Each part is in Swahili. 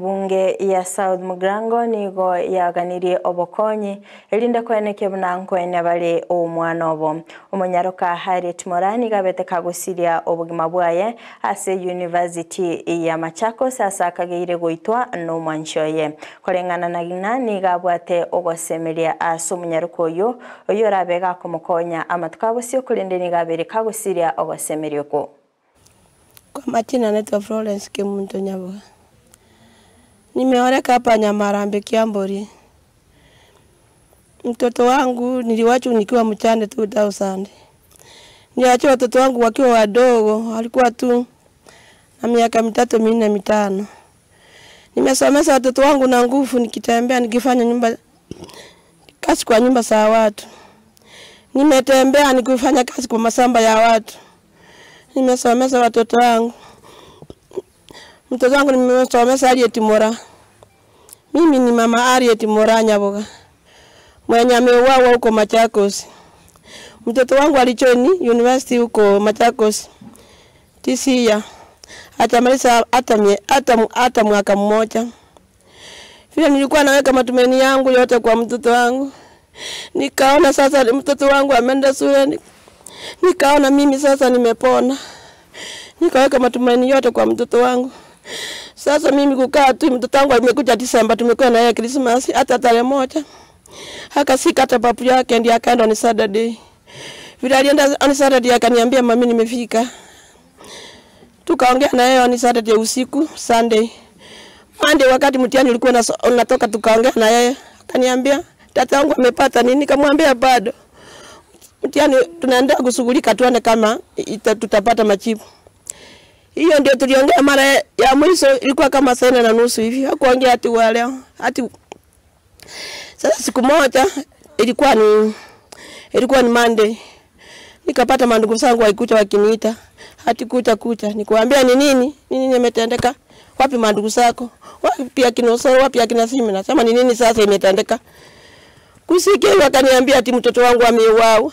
bunge ya South Mugrango nigo yaganirie obokonyi elinde kweneke bunankwene bali omwana obo omonyaroka Harriet Morani gabete kagusiria obogima bwaye ase University ya Machakos asa akageire goitwa n'omwanshoye koreng'ana na gina nigabwate ogosemeria ase omunyaruka oyo oyo orabega komokonya amatuko abosi okorinde nigabere kagusiria ogosemeria oko kwa matina naitwa Florence Kimuntu Nyaboga Nimeoreka hapa Nyamarambe, Kiambori. Mtoto wangu niliwacha nikiwa mchane sande. Niliacha watoto wangu wakiwa wadogo, walikuwa tu na miaka mitatu minne mitano. Nimesomesa watoto wangu na nguvu, nikitembea nikifanya nyumba kazi kwa nyumba za watu. Nimetembea nikifanya kazi kwa masamba ya watu. nimesomesa watoto wangu. Mtoto wangu nimemsomesha Harriet Moraa. Mimi ni mama Harriet Mora Nyaboga mwenye ameuawa huko Machakos. Mtoto wangu alichoni university huko Machakos this year, atamaliza hata, hata, hata mwaka mmoja. Vile nilikuwa naweka matumaini yangu yote kwa mtoto wangu, nikaona sasa mtoto wangu ameenda shule, nikaona mimi sasa nimepona, nikaweka matumaini yote kwa mtoto wangu. Sasa mimi kukaa tu, mtoto wangu amekuja Disemba, tumekuwa naye Christmas hata tarehe moja akasika hata babu yake, ndiye akaenda on Saturday. Vile alienda on Saturday akaniambia, mami, nimefika. Tukaongea naye on Saturday usiku, Sunday Monday, wakati mtihani ulikuwa unatoka, tukaongea na yeye akaniambia, tata wangu amepata nini? Kamwambia bado mtihani tunaenda kushughulika, tuone kama ita, tutapata majibu. Hiyo ndio tuliongea mara ya mwisho, ilikuwa kama saa na nusu hivi, hakuongea hati wa leo hati. Sasa siku moja ilikuwa ni ilikuwa ni Monday, nikapata mandugu zangu waikuta wakiniita hati kuta kuta, nikwambia ni nini nini imetendeka, wapi mandugu zako, wapi akina Osoro, wapi akina Simi, nasema ni nini sasa imetendeka. Kusikia wakaniambia ati mtoto wangu ameuawa. wa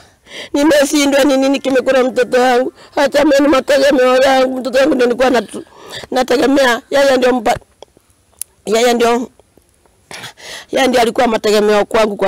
nimeshindwa ni nini kimekula mtoto wangu, hata mimi mategemeo yangu mtoto wangu ndio nilikuwa natu, nategemea yeye ndio mpa yeye ndio yeye ndio alikuwa mategemeo kwangu kwa